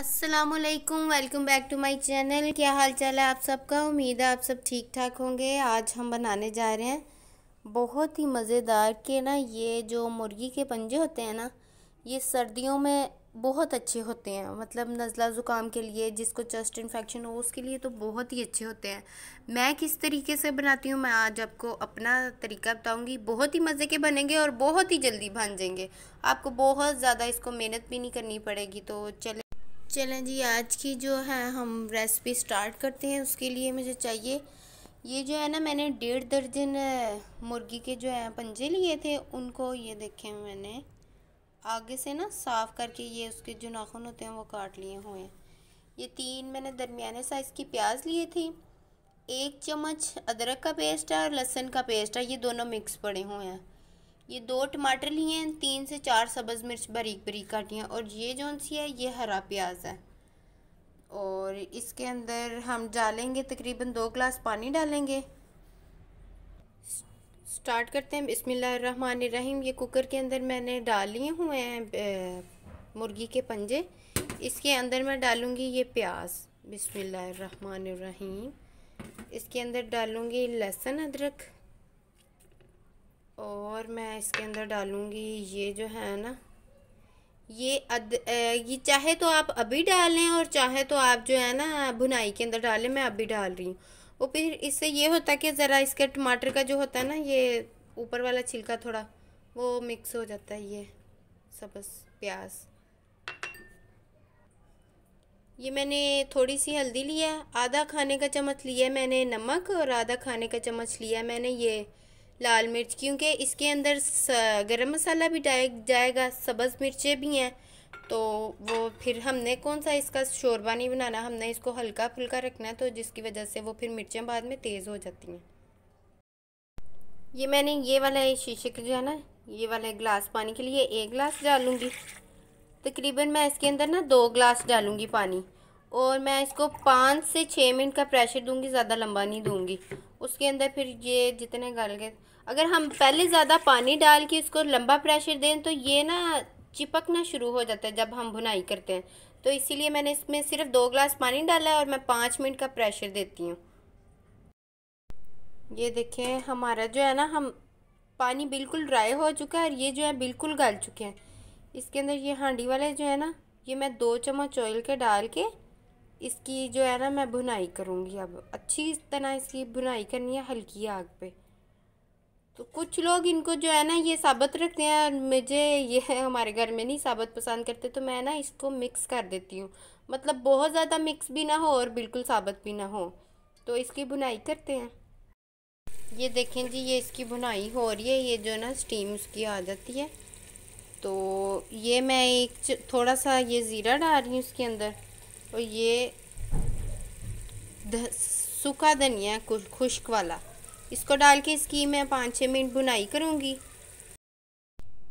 अस्सलाम वालेकुम welcome back to my channel क्या हाल चाल है आप सबका उम्मीद है आप सब ठीक ठाक होंगे आज हम बनाने जा रहे हैं बहुत ही मज़ेदार के ना ये जो मुर्गी के पंजे होते हैं ना ये सर्दियों में बहुत अच्छे होते हैं मतलब नज़ला ज़ुकाम के लिए जिसको चेस्ट इन्फेक्शन हो उसके लिए तो बहुत ही अच्छे होते हैं मैं किस तरीके से बनाती हूँ मैं आज आपको अपना तरीका बताऊँगी बहुत ही मज़े के बनेंगे और बहुत ही जल्दी बन जाएंगे आपको बहुत ज़्यादा इसको मेहनत भी नहीं करनी पड़ेगी तो चले चलें जी आज की जो है हम रेसिपी स्टार्ट करते हैं उसके लिए मुझे चाहिए ये जो है ना मैंने डेढ़ दर्जन मुर्गी के जो है पंजे लिए थे उनको ये देखें मैंने आगे से ना साफ़ करके ये उसके जो नाखून होते हैं वो काट लिए हुए हैं ये तीन मैंने दरमियाने साइज़ की प्याज लिए थी एक चम्मच अदरक का पेस्ट है और लहसुन का पेस्ट है ये दोनों मिक्स पड़े हुए हैं ये दो टमाटर लिए हैं तीन से चार सब्ज़ मिर्च बारीक बारीक काटी हैं और ये जौन सी है ये हरा प्याज है और इसके अंदर हम डालेंगे तकरीबन दो ग्लास पानी डालेंगे स्टार्ट करते हैं रहीम ये कुकर के अंदर मैंने डाल लिए हुए हैं मुर्गी के पंजे इसके अंदर मैं डालूँगी ये प्याज रहीम इसके अंदर डालूँगी लहसुन अदरक और मैं इसके अंदर डालूँगी ये जो है ना ये अद ये चाहे तो आप अभी डालें और चाहे तो आप जो है ना भुनाई के अंदर डालें मैं अभी डाल रही हूँ और फिर इससे ये होता है कि ज़रा इसका टमाटर का जो होता है ना ये ऊपर वाला छिलका थोड़ा वो मिक्स हो जाता है ये सबस प्याज ये मैंने थोड़ी सी हल्दी लिया आधा खाने का चम्मच लिया मैंने नमक और आधा खाने का चम्मच लिया मैंने ये लाल मिर्च क्योंकि इसके अंदर गरम मसाला भी डाल जाएगा सब्ज़ मिर्चें भी हैं तो वो फिर हमने कौन सा इसका शोरबा नहीं बनाना हमने इसको हल्का फुल्का रखना है तो जिसकी वजह से वो फिर मिर्चें बाद में तेज़ हो जाती हैं ये मैंने ये वाला शीशे के जो है ना ये वाला गिलास पानी के लिए एक गिलास डालूँगी तकरीबन मैं इसके अंदर ना दो गिलास डालूँगी पानी और मैं इसको पाँच से छः मिनट का प्रेशर दूँगी ज़्यादा लंबा नहीं दूँगी उसके अंदर फिर ये जितने गल गए अगर हम पहले ज़्यादा पानी डाल के इसको लंबा प्रेशर दें तो ये ना चिपकना शुरू हो जाता है जब हम भुनाई करते हैं तो इसीलिए मैंने इसमें सिर्फ दो ग्लास पानी डाला है और मैं पाँच मिनट का प्रेशर देती हूँ ये देखें हमारा जो है ना हम पानी बिल्कुल ड्राई हो चुका है और ये जो है बिल्कुल गल चुके हैं इसके अंदर ये हांडी वाले जो है ना ये मैं दो चम्मच ऑयल के डाल के इसकी जो है ना मैं बुनाई करूँगी अब अच्छी तरह इसकी बुनाई करनी है हल्की आग पे तो कुछ लोग इनको जो है ना ये साबत रखते हैं मुझे ये हमारे घर में नहीं साबत पसंद करते तो मैं ना इसको मिक्स कर देती हूँ मतलब बहुत ज़्यादा मिक्स भी ना हो और बिल्कुल साबत भी ना हो तो इसकी बुनाई करते हैं ये देखें जी ये इसकी बुनाई हो रही है ये जो ना स्टीम उसकी आ जाती है तो ये मैं एक थोड़ा सा ये ज़ीरा डाल रही हूँ इसके अंदर और तो ये सूखा धनिया खुश्क वाला इसको डाल के इसकी मैं पाँच छः मिनट बुनाई करूँगी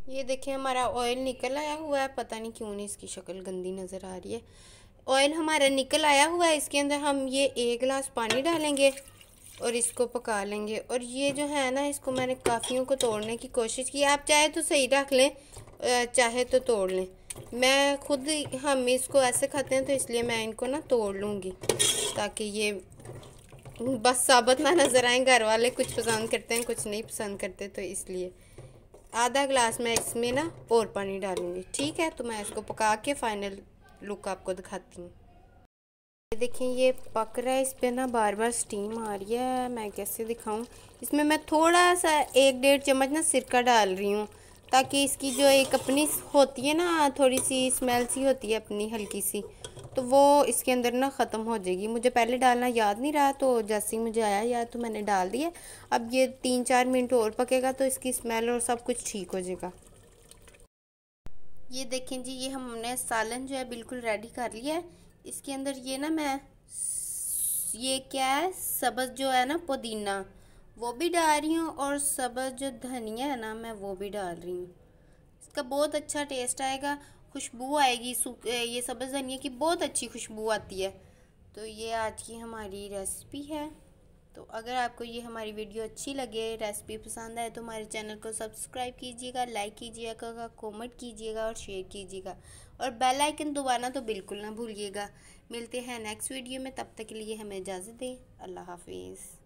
ये देखिए हमारा ऑयल निकल आया हुआ है पता नहीं क्यों नहीं इसकी शक्ल गंदी नज़र आ रही है ऑयल हमारा निकल आया हुआ है इसके अंदर हम ये एक गिलास पानी डालेंगे और इसको पका लेंगे और ये जो है ना इसको मैंने काफ़ियों को तोड़ने की कोशिश की आप चाहे तो सही रख लें चाहे तो तोड़ लें मैं खुद हम हाँ, इसको ऐसे खाते हैं तो इसलिए मैं इनको ना तोड़ लूँगी ताकि ये बस साबत ना नज़र आए घर वाले कुछ पसंद करते हैं कुछ नहीं पसंद करते तो इसलिए आधा ग्लास मैं इसमें ना और पानी डालूँगी ठीक है तो मैं इसको पका के फाइनल लुक आपको दिखाती हूँ देखिए ये पक रहा है इस पर ना बार बार स्टीम आ रही है मैं कैसे दिखाऊँ इसमें मैं थोड़ा सा एक डेढ़ चम्मच ना सिरका डाल रही हूँ ताकि इसकी जो एक अपनी होती है ना थोड़ी सी स्मेल सी होती है अपनी हल्की सी तो वो इसके अंदर ना ख़त्म हो जाएगी मुझे पहले डालना याद नहीं रहा तो जैसे ही मुझे आया याद तो मैंने डाल दिया अब ये तीन चार मिनट और पकेगा तो इसकी स्मेल और सब कुछ ठीक हो जाएगा ये देखें जी ये हमने सालन जो है बिल्कुल रेडी कर लिया है इसके अंदर ये ना मैं ये क्या है सब्ज़ जो है ना पुदीना वो भी डाल रही हूँ और सबज जो धनिया है ना मैं वो भी डाल रही हूँ इसका बहुत अच्छा टेस्ट आएगा खुशबू आएगी ये सबज धनिया की बहुत अच्छी खुशबू आती है तो ये आज की हमारी रेसिपी है तो अगर आपको ये हमारी वीडियो अच्छी लगे रेसिपी पसंद आए तो हमारे चैनल को सब्सक्राइब कीजिएगा लाइक कीजिएगा कमेंट कीजिएगा और शेयर कीजिएगा और बेल आइकन दबाना तो बिल्कुल ना भूलिएगा मिलते हैं नेक्स्ट वीडियो में तब तक के लिए हमें इजाज़त दें अल्लाह हाफिज़